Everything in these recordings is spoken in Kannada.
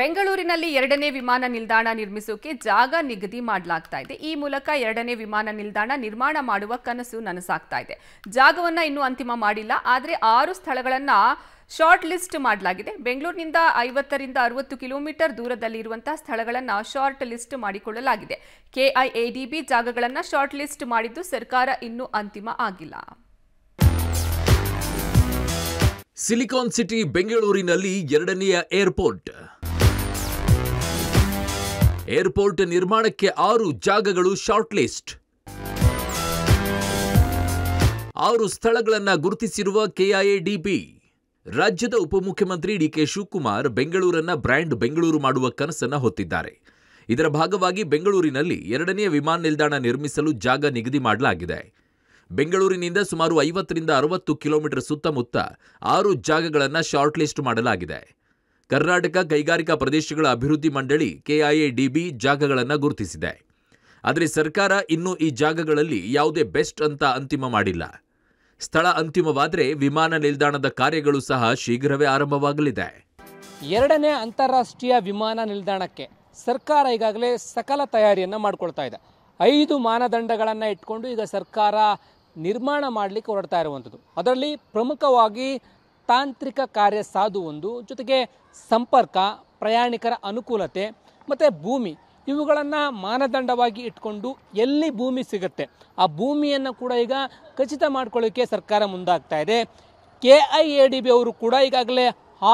ಬೆಂಗಳೂರಿನಲ್ಲಿ ಎರಡನೇ ವಿಮಾನ ನಿಲ್ದಾಣ ನಿರ್ಮಿಸೋಕೆ ಜಾಗ ನಿಗದಿ ಮಾಡಲಾಗ್ತಾ ಇದೆ ಈ ಮೂಲಕ ಎರಡನೇ ವಿಮಾನ ನಿಲ್ದಾಣ ನಿರ್ಮಾಣ ಮಾಡುವ ಕನಸು ನನಸಾಗ್ತಾ ಇದೆ ಜಾಗವನ್ನು ಇನ್ನೂ ಅಂತಿಮ ಮಾಡಿಲ್ಲ ಆದರೆ ಆರು ಸ್ಥಳಗಳನ್ನ ಶಾರ್ಟ್ ಲಿಸ್ಟ್ ಮಾಡಲಾಗಿದೆ ಬೆಂಗಳೂರಿನಿಂದ ಐವತ್ತರಿಂದ ಅರವತ್ತು ಕಿಲೋಮೀಟರ್ ದೂರದಲ್ಲಿ ಇರುವಂತಹ ಸ್ಥಳಗಳನ್ನು ಶಾರ್ಟ್ ಲಿಸ್ಟ್ ಮಾಡಿಕೊಳ್ಳಲಾಗಿದೆ ಕೆಐಎಡಿಬಿ ಜಾಗಗಳನ್ನು ಶಾರ್ಟ್ ಲಿಸ್ಟ್ ಮಾಡಿದ್ದು ಸರ್ಕಾರ ಇನ್ನೂ ಅಂತಿಮ ಆಗಿಲ್ಲ ಸಿಲಿಕಾನ್ ಸಿಟಿ ಬೆಂಗಳೂರಿನಲ್ಲಿ ಎರಡನೆಯ ಏರ್ಪೋರ್ಟ್ ಏರ್ಪೋರ್ಟ್ ನಿರ್ಮಾಣಕ್ಕೆ ಆರು ಜಾಗಗಳು ಶಾರ್ಟ್ಲಿಸ್ಟ್ ಆರು ಸ್ಥಳಗಳನ್ನು ಗುರುತಿಸಿರುವ ಕೆಐಎಡಿಬಿ ರಾಜ್ಯದ ಉಪಮುಖ್ಯಮಂತ್ರಿ ಡಿಕೆ ಶಿವಕುಮಾರ್ ಬೆಂಗಳೂರನ್ನ ಬ್ರ್ಯಾಂಡ್ ಬೆಂಗಳೂರು ಮಾಡುವ ಕನಸನ್ನು ಹೊತ್ತಿದ್ದಾರೆ ಇದರ ಭಾಗವಾಗಿ ಬೆಂಗಳೂರಿನಲ್ಲಿ ಎರಡನೇ ವಿಮಾನ ನಿಲ್ದಾಣ ನಿರ್ಮಿಸಲು ಜಾಗ ನಿಗದಿ ಮಾಡಲಾಗಿದೆ ಬೆಂಗಳೂರಿನಿಂದ ಸುಮಾರು ಐವತ್ತರಿಂದ ಅರವತ್ತು ಕಿಲೋಮೀಟರ್ ಸುತ್ತಮುತ್ತ ಆರು ಜಾಗಗಳನ್ನು ಶಾರ್ಟ್ಲಿಸ್ಟ್ ಮಾಡಲಾಗಿದೆ ಕರ್ನಾಟಕ ಕೈಗಾರಿಕಾ ಪ್ರದೇಶಗಳ ಅಭಿವೃದ್ಧಿ ಮಂಡಳಿ ಕೆಐಎಡಿಬಿ ಜಾಗಗಳನ್ನು ಗುರುತಿಸಿದೆ ಆದರೆ ಸರ್ಕಾರ ಇನ್ನೂ ಈ ಜಾಗಗಳಲ್ಲಿ ಯಾವುದೇ ಬೆಸ್ಟ್ ಅಂತ ಅಂತಿಮ ಮಾಡಿಲ್ಲ ಸ್ಥಳ ಅಂತಿಮವಾದರೆ ವಿಮಾನ ನಿಲ್ದಾಣದ ಕಾರ್ಯಗಳು ಸಹ ಶೀಘ್ರವೇ ಆರಂಭವಾಗಲಿದೆ ಎರಡನೇ ಅಂತಾರಾಷ್ಟ್ರೀಯ ವಿಮಾನ ನಿಲ್ದಾಣಕ್ಕೆ ಸರ್ಕಾರ ಈಗಾಗಲೇ ಸಕಲ ತಯಾರಿಯನ್ನು ಮಾಡಿಕೊಳ್ತಾ ಇದೆ ಐದು ಮಾನದಂಡಗಳನ್ನು ಇಟ್ಕೊಂಡು ಈಗ ಸರ್ಕಾರ ನಿರ್ಮಾಣ ಮಾಡಲಿಕ್ಕೆ ಹೊರಡ್ತಾ ಇರುವಂಥದ್ದು ಅದರಲ್ಲಿ ಪ್ರಮುಖವಾಗಿ ತಾಂತ್ರಿಕ ಕಾರ್ಯ ಸಾಧು ಒಂದು ಜೊತೆಗೆ ಸಂಪರ್ಕ ಪ್ರಯಾಣಿಕರ ಅನುಕೂಲತೆ ಮತ್ತು ಭೂಮಿ ಇವುಗಳನ್ನು ಮಾನದಂಡವಾಗಿ ಇಟ್ಕೊಂಡು ಎಲ್ಲಿ ಭೂಮಿ ಸಿಗುತ್ತೆ ಆ ಭೂಮಿಯನ್ನು ಕೂಡ ಈಗ ಖಚಿತ ಮಾಡ್ಕೊಳ್ಳೋಕ್ಕೆ ಸರ್ಕಾರ ಮುಂದಾಗ್ತಾ ಇದೆ K I A D B ಅವರು ಕೂಡ ಈಗಾಗಲೇ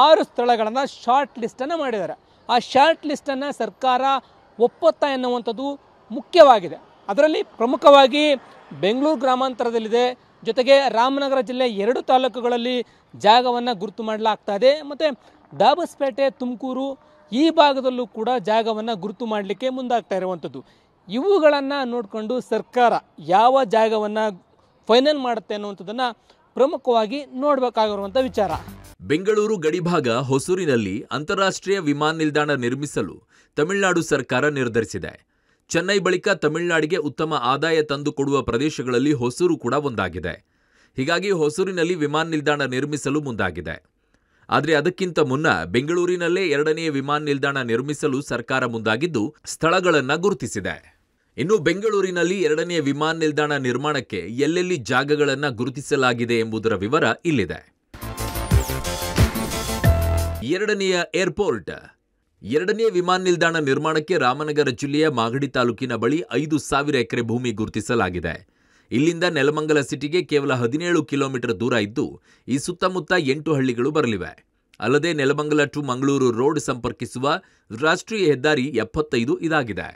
ಆರು ಸ್ಥಳಗಳನ್ನು ಶಾರ್ಟ್ ಲಿಸ್ಟನ್ನು ಮಾಡಿದ್ದಾರೆ ಆ ಶಾರ್ಟ್ ಲಿಸ್ಟನ್ನು ಸರ್ಕಾರ ಒಪ್ಪುತ್ತಾ ಎನ್ನುವಂಥದ್ದು ಮುಖ್ಯವಾಗಿದೆ ಅದರಲ್ಲಿ ಪ್ರಮುಖವಾಗಿ ಬೆಂಗಳೂರು ಗ್ರಾಮಾಂತರದಲ್ಲಿದೆ ಜೊತೆಗೆ ರಾಮನಗರ ಜಿಲ್ಲೆ ಎರಡು ತಾಲೂಕುಗಳಲ್ಲಿ ಜಾಗವನ್ನು ಗುರುತು ಮಾಡಲಾಗ್ತಾ ಇದೆ ಮತ್ತು ದಾಬಸ್ಪೇಟೆ ತುಮಕೂರು ಈ ಭಾಗದಲ್ಲೂ ಕೂಡ ಜಾಗವನ್ನು ಗುರುತು ಮಾಡಲಿಕ್ಕೆ ಮುಂದಾಗ್ತಾ ಇರುವಂಥದ್ದು ಇವುಗಳನ್ನು ನೋಡಿಕೊಂಡು ಸರ್ಕಾರ ಯಾವ ಜಾಗವನ್ನು ಫೈನಲ್ ಮಾಡುತ್ತೆ ಅನ್ನುವಂಥದ್ದನ್ನು ಪ್ರಮುಖವಾಗಿ ನೋಡಬೇಕಾಗಿರುವಂಥ ವಿಚಾರ ಬೆಂಗಳೂರು ಗಡಿಭಾಗ ಹೊಸೂರಿನಲ್ಲಿ ಅಂತಾರಾಷ್ಟ್ರೀಯ ವಿಮಾನ ನಿಲ್ದಾಣ ನಿರ್ಮಿಸಲು ತಮಿಳುನಾಡು ಸರ್ಕಾರ ನಿರ್ಧರಿಸಿದೆ ಚೆನ್ನೈ ಬಳಿಕ ತಮಿಳುನಾಡಿಗೆ ಉತ್ತಮ ಆದಾಯ ತಂದುಕೊಡುವ ಪ್ರದೇಶಗಳಲ್ಲಿ ಹೊಸೂರು ಕೂಡ ಒಂದಾಗಿದೆ ಹೀಗಾಗಿ ಹೊಸೂರಿನಲ್ಲಿ ವಿಮಾನ ನಿಲ್ದಾಣ ನಿರ್ಮಿಸಲು ಮುಂದಾಗಿದೆ ಆದರೆ ಅದಕ್ಕಿಂತ ಮುನ್ನ ಬೆಂಗಳೂರಿನಲ್ಲೇ ಎರಡನೇ ವಿಮಾನ ನಿಲ್ದಾಣ ನಿರ್ಮಿಸಲು ಸರ್ಕಾರ ಮುಂದಾಗಿದ್ದು ಸ್ಥಳಗಳನ್ನು ಗುರುತಿಸಿದೆ ಇನ್ನು ಬೆಂಗಳೂರಿನಲ್ಲಿ ಎರಡನೆಯ ವಿಮಾನ ನಿಲ್ದಾಣ ನಿರ್ಮಾಣಕ್ಕೆ ಎಲ್ಲೆಲ್ಲಿ ಜಾಗಗಳನ್ನು ಗುರುತಿಸಲಾಗಿದೆ ಎಂಬುದರ ವಿವರ ಇಲ್ಲಿದೆ ಎರಡನೆಯ ಏರ್ಪೋರ್ಟ್ ಎರಡನೇ ವಿಮಾನ ನಿಲ್ದಾಣ ನಿರ್ಮಾಣಕ್ಕೆ ರಾಮನಗರ ಜಿಲ್ಲೆಯ ಮಾಗಡಿ ತಾಲೂಕಿನ ಬಳಿ ಐದು ಸಾವಿರ ಎಕರೆ ಭೂಮಿ ಗುರುತಿಸಲಾಗಿದೆ ಇಲ್ಲಿಂದ ನೆಲಮಂಗಲ ಸಿಟಿಗೆ ಕೇವಲ ಹದಿನೇಳು ಕಿಲೋಮೀಟರ್ ದೂರ ಇದ್ದು ಈ ಸುತ್ತಮುತ್ತ ಎಂಟು ಹಳ್ಳಿಗಳು ಬರಲಿವೆ ಅಲ್ಲದೆ ನೆಲಮಂಗಲ ಟು ಮಂಗಳೂರು ರೋಡ್ ಸಂಪರ್ಕಿಸುವ ರಾಷ್ಟ್ರೀಯ ಹೆದ್ದಾರಿ ಎಪ್ಪತ್ತೈದು ಇದಾಗಿದೆ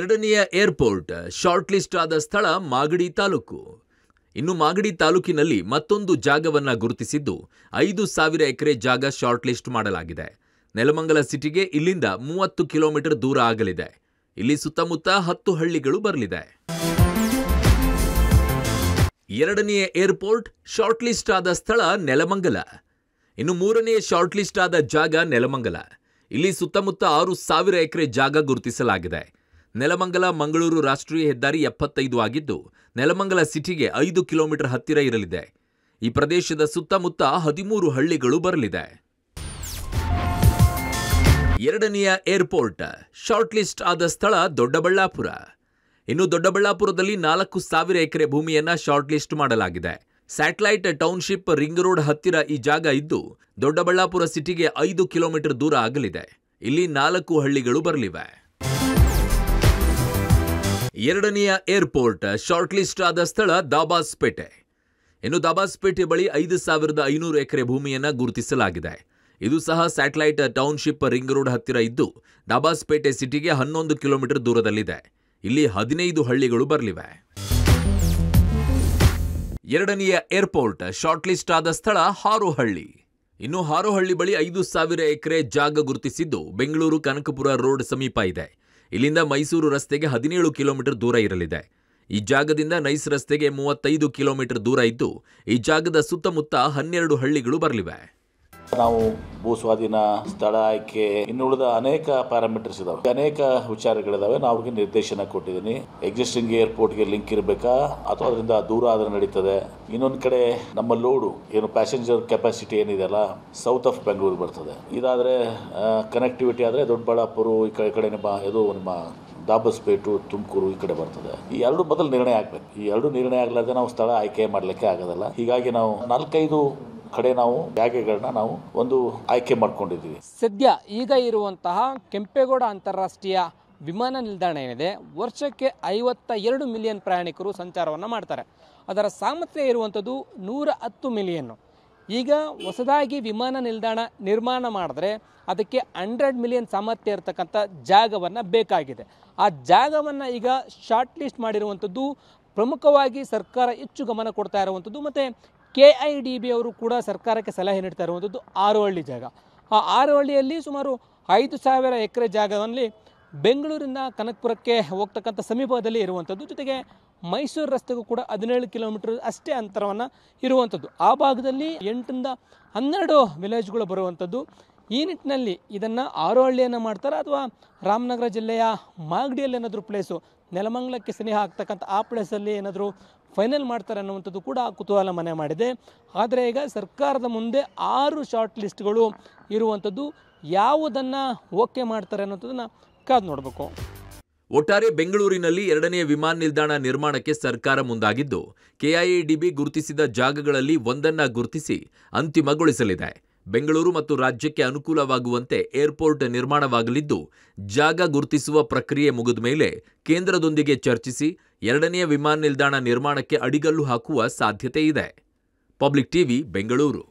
ಎರಡನೆಯ ಏರ್ಪೋರ್ಟ್ ಶಾರ್ಟ್ಲಿಸ್ಟ್ ಆದ ಸ್ಥಳ ಮಾಗಡಿ ತಾಲೂಕು ಇನ್ನು ಮಾಗಡಿ ತಾಲೂಕಿನಲ್ಲಿ ಮತ್ತೊಂದು ಜಾಗವನ್ನ ಗುರುತಿಸಿದ್ದು ಐದು ಸಾವಿರ ಎಕರೆ ಜಾಗ ಶಾರ್ಟ್ಲಿಸ್ಟ್ ಮಾಡಲಾಗಿದೆ ನೆಲಮಂಗಲ ಸಿಟಿಗೆ ಇಲ್ಲಿಂದ ಮೂವತ್ತು ಕಿಲೋಮೀಟರ್ ದೂರ ಆಗಲಿದೆ ಇಲ್ಲಿ ಸುತ್ತಮುತ್ತ ಹತ್ತು ಹಳ್ಳಿಗಳು ಬರಲಿದೆ ಎರಡನೆಯ ಏರ್ಪೋರ್ಟ್ ಶಾರ್ಟ್ಲಿಸ್ಟ್ ಆದ ಸ್ಥಳ ನೆಲಮಂಗಲ ಇನ್ನು ಮೂರನೆಯ ಶಾರ್ಟ್ಲಿಸ್ಟ್ ಆದ ಜಾಗ ನೆಲಮಂಗಲ ಇಲ್ಲಿ ಸುತ್ತಮುತ್ತ ಆರು ಸಾವಿರ ಎಕರೆ ಜಾಗ ಗುರುತಿಸಲಾಗಿದೆ ನೆಲಮಂಗಲ ಮಂಗಳೂರು ರಾಷ್ಟ್ರೀಯ ಹೆದ್ದಾರಿ ಎಪ್ಪತ್ತೈದು ಆಗಿದ್ದು ನೆಲಮಂಗಲ ಸಿಟಿಗೆ ಐದು ಕಿಲೋಮೀಟರ್ ಹತ್ತಿರ ಇರಲಿದೆ ಈ ಪ್ರದೇಶದ ಸುತ್ತಮುತ್ತ ಹದಿಮೂರು ಹಳ್ಳಿಗಳು ಬರಲಿದೆ ಎರಡನೆಯ ಏರ್ಪೋರ್ಟ್ ಶಾರ್ಟ್ಲಿಸ್ಟ್ ಆದ ಸ್ಥಳ ದೊಡ್ಡಬಳ್ಳಾಪುರ ಇನ್ನು ದೊಡ್ಡಬಳ್ಳಾಪುರದಲ್ಲಿ ನಾಲ್ಕು ಸಾವಿರ ಎಕರೆ ಭೂಮಿಯನ್ನ ಶಾರ್ಟ್ಲಿಸ್ಟ್ ಮಾಡಲಾಗಿದೆ ಸ್ಯಾಟಲೈಟ್ ಟೌನ್ಶಿಪ್ ರಿಂಗ್ ರೋಡ್ ಹತ್ತಿರ ಈ ಜಾಗ ಇದ್ದು ದೊಡ್ಡಬಳ್ಳಾಪುರ ಸಿಟಿಗೆ ಐದು ಕಿಲೋಮೀಟರ್ ದೂರ ಆಗಲಿದೆ ಇಲ್ಲಿ ನಾಲ್ಕು ಹಳ್ಳಿಗಳು ಬರಲಿವೆ ಎರಡನೆಯ ಏರ್ಪೋರ್ಟ್ ಶಾರ್ಟ್ಲಿಸ್ಟ್ ಆದ ಸ್ಥಳ ದಾಬಾಸ್ಪೇಟೆ ಇನ್ನು ದಾಬಾಸ್ಪೇಟೆ ಬಳಿ ಐದು ಸಾವಿರದ ಐನೂರು ಎಕರೆ ಭೂಮಿಯನ್ನು ಗುರುತಿಸಲಾಗಿದೆ ಇದು ಸಹ ಸ್ಯಾಟಲೈಟ್ ಟೌನ್ಶಿಪ್ ರಿಂಗ್ ರೋಡ್ ಹತ್ತಿರ ಇದ್ದು ದಾಬಾಸ್ಪೇಟೆ ಸಿಟಿಗೆ ಹನ್ನೊಂದು ಕಿಲೋಮೀಟರ್ ದೂರದಲ್ಲಿದೆ ಇಲ್ಲಿ ಹದಿನೈದು ಹಳ್ಳಿಗಳು ಬರಲಿವೆ ಎರಡನೆಯ ಏರ್ಪೋರ್ಟ್ ಶಾರ್ಟ್ಲಿಸ್ಟ್ ಆದ ಸ್ಥಳ ಹಾರೋಹಳ್ಳಿ ಇನ್ನು ಹಾರೋಹಳ್ಳಿ ಬಳಿ ಐದು ಸಾವಿರ ಎಕರೆ ಜಾಗ ಗುರುತಿಸಿದ್ದು ಬೆಂಗಳೂರು ಕನಕಪುರ ರೋಡ್ ಸಮೀಪ ಇದೆ ಇಲ್ಲಿಂದ ಮೈಸೂರು ರಸ್ತೆಗೆ ಹದಿನೇಳು ಕಿಲೋಮೀಟರ್ ದೂರ ಇರಲಿದೆ ಈ ಜಾಗದಿಂದ ನೈಸ್ ರಸ್ತೆಗೆ ಮೂವತ್ತೈದು ಕಿಲೋಮೀಟರ್ ದೂರ ಇದ್ದು ಈ ಜಾಗದ ಸುತ್ತಮುತ್ತ ಹನ್ನೆರಡು ಹಳ್ಳಿಗಳು ಬರಲಿವೆ ನಾವು ಭೂ ಸ್ವಾಧೀನ ಸ್ಥಳ ಆಯ್ಕೆ ಇನ್ನುಳಿದ ಅನೇಕ ಪ್ಯಾರಾಮೀಟರ್ಸ್ ಇದಾವೆ ಅನೇಕ ವಿಚಾರಗಳಿದಾವೆ ನಾವು ನಿರ್ದೇಶನ ಕೊಟ್ಟಿದ್ದೀನಿ ಎಕ್ಸಿಸ್ಟಿಂಗ್ ಏರ್ಪೋರ್ಟ್ಗೆ ಲಿಂಕ್ ಇರಬೇಕಾ ಅಥವಾ ಅದರಿಂದ ದೂರ ಆದ್ರೆ ನಡೀತದೆ ಇನ್ನೊಂದು ಕಡೆ ನಮ್ಮ ಲೋಡು ಏನು ಪ್ಯಾಸೆಂಜರ್ ಕೆಪಾಸಿಟಿ ಏನಿದೆ ಅಲ್ಲ ಸೌತ್ ಆಫ್ ಬೆಂಗಳೂರು ಬರ್ತದೆ ಇದಾದರೆ ಕನೆಕ್ಟಿವಿಟಿ ಆದರೆ ದೊಡ್ಡಬಳ್ಳಾಪುರ ಈ ಕಡೆ ಕಡೆ ನಿಮ್ಮ ಇದು ನಿಮ್ಮ ದಾಬಸ್ಪೇಟು ತುಮಕೂರು ಈ ಕಡೆ ಬರ್ತದೆ ಈ ಎರಡು ಮೊದಲು ನಿರ್ಣಯ ಆಗ್ಬೇಕು ಈ ಎರಡು ನಿರ್ಣಯ ಆಗ್ಲಾರ್ದೆ ನಾವು ಸ್ಥಳ ಆಯ್ಕೆ ಮಾಡಲಿಕ್ಕೆ ಆಗೋದಲ್ಲ ಹೀಗಾಗಿ ನಾವು ನಾಲ್ಕೈದು ಕಡೆ ನಾವು ಜಾಗೆಗಳನ್ನ ನಾವು ಒಂದು ಆಯ್ಕೆ ಮಾಡ್ಕೊಂಡಿದ್ದೀವಿ ಸದ್ಯ ಈಗ ಇರುವಂತಹ ಕೆಂಪೇಗೌಡ ಅಂತಾರಾಷ್ಟ್ರೀಯ ವಿಮಾನ ನಿಲ್ದಾಣ ಏನಿದೆ ವರ್ಷಕ್ಕೆ ಐವತ್ತ ಎರಡು ಮಿಲಿಯನ್ ಪ್ರಯಾಣಿಕರು ಸಂಚಾರವನ್ನು ಮಾಡ್ತಾರೆ ಅದರ ಸಾಮರ್ಥ್ಯ ಇರುವಂಥದ್ದು ನೂರ ಹತ್ತು ಮಿಲಿಯನ್ನು ಈಗ ಹೊಸದಾಗಿ ವಿಮಾನ ನಿಲ್ದಾಣ ನಿರ್ಮಾಣ ಮಾಡಿದ್ರೆ ಅದಕ್ಕೆ ಹಂಡ್ರೆಡ್ ಮಿಲಿಯನ್ ಸಾಮರ್ಥ್ಯ ಇರತಕ್ಕಂಥ ಜಾಗವನ್ನು ಬೇಕಾಗಿದೆ ಆ ಜಾಗವನ್ನು ಈಗ ಶಾರ್ಟ್ ಲಿಸ್ಟ್ ಮಾಡಿರುವಂಥದ್ದು ಪ್ರಮುಖವಾಗಿ ಸರ್ಕಾರ ಹೆಚ್ಚು ಗಮನ ಕೊಡ್ತಾ ಇರುವಂಥದ್ದು ಮತ್ತು ಕೆ ಐ ಡಿ ಬಿ ಅವರು ಕೂಡ ಸರ್ಕಾರಕ್ಕೆ ಸಲಹೆ ನೀಡ್ತಾ ಇರುವಂಥದ್ದು ಆರೋಹಳ್ಳಿ ಜಾಗ ಆ ಆರೋಹಳ್ಳಿಯಲ್ಲಿ ಸುಮಾರು ಐದು ಸಾವಿರ ಎಕರೆ ಜಾಗದಲ್ಲಿ ಬೆಂಗಳೂರಿಂದ ಕನಕ್ಪುರಕ್ಕೆ ಹೋಗ್ತಕ್ಕಂಥ ಸಮೀಪದಲ್ಲಿ ಇರುವಂಥದ್ದು ಜೊತೆಗೆ ಮೈಸೂರು ರಸ್ತೆಗೂ ಕೂಡ ಹದಿನೇಳು ಕಿಲೋಮೀಟರ್ ಅಷ್ಟೇ ಅಂತರವನ್ನು ಇರುವಂಥದ್ದು ಆ ಭಾಗದಲ್ಲಿ ಎಂಟರಿಂದ ಹನ್ನೆರಡು ವಿಲೇಜ್ಗಳು ಬರುವಂಥದ್ದು ಈ ನಿಟ್ಟಿನಲ್ಲಿ ಇದನ್ನು ಆರೋಹಳ್ಳಿಯನ್ನು ಮಾಡ್ತಾರೆ ಅಥವಾ ರಾಮನಗರ ಜಿಲ್ಲೆಯ ಮಾಗಡಿಯಲ್ಲಿ ಏನಾದರೂ ಪ್ಲೇಸು ನೆಲಮಂಗಲಕ್ಕೆ ಸ್ನೇಹ ಆಗ್ತಕ್ಕಂಥ ಆ ಪ್ಲೇಸಲ್ಲಿ ಏನಾದರೂ ಫೈನಲ್ ಮಾಡ್ತಾರೆ ಅನ್ನುವಂಥದ್ದು ಕೂಡ ಕುತೂಹಲ ಮನೆ ಮಾಡಿದೆ ಆದರೆ ಈಗ ಸರ್ಕಾರದ ಮುಂದೆ ಆರು ಶಾರ್ಟ್ ಲಿಸ್ಟ್ಗಳು ಇರುವಂಥದ್ದು ಯಾವುದನ್ನು ಓಕೆ ಮಾಡ್ತಾರೆ ಅನ್ನೋಂಥದ್ದನ್ನು ಕಾದು ನೋಡಬೇಕು ಒಟ್ಟಾರೆ ಬೆಂಗಳೂರಿನಲ್ಲಿ ಎರಡನೇ ವಿಮಾನ ನಿಲ್ದಾಣ ನಿರ್ಮಾಣಕ್ಕೆ ಸರ್ಕಾರ ಮುಂದಾಗಿದ್ದು ಕೆಐಎಡಿಬಿ ಗುರುತಿಸಿದ ಜಾಗಗಳಲ್ಲಿ ಒಂದನ್ನು ಗುರುತಿಸಿ ಅಂತಿಮಗೊಳಿಸಲಿದೆ ಬೆಂಗಳೂರು ಮತ್ತು ರಾಜ್ಯಕ್ಕೆ ಅನುಕೂಲವಾಗುವಂತೆ ಏರ್ಪೋರ್ಟ್ ನಿರ್ಮಾಣವಾಗಲಿದ್ದು ಜಾಗ ಗುರುತಿಸುವ ಪ್ರಕ್ರಿಯೆ ಮುಗಿದ ಮೇಲೆ ಕೇಂದ್ರದೊಂದಿಗೆ ಚರ್ಚಿಸಿ ಎರಡನೆಯ ವಿಮಾನ ನಿಲ್ದಾಣ ನಿರ್ಮಾಣಕ್ಕೆ ಅಡಿಗಲ್ಲು ಹಾಕುವ ಸಾಧ್ಯತೆ ಇದೆ ಪಬ್ಲಿಕ್ ಟಿವಿ ಬೆಂಗಳೂರು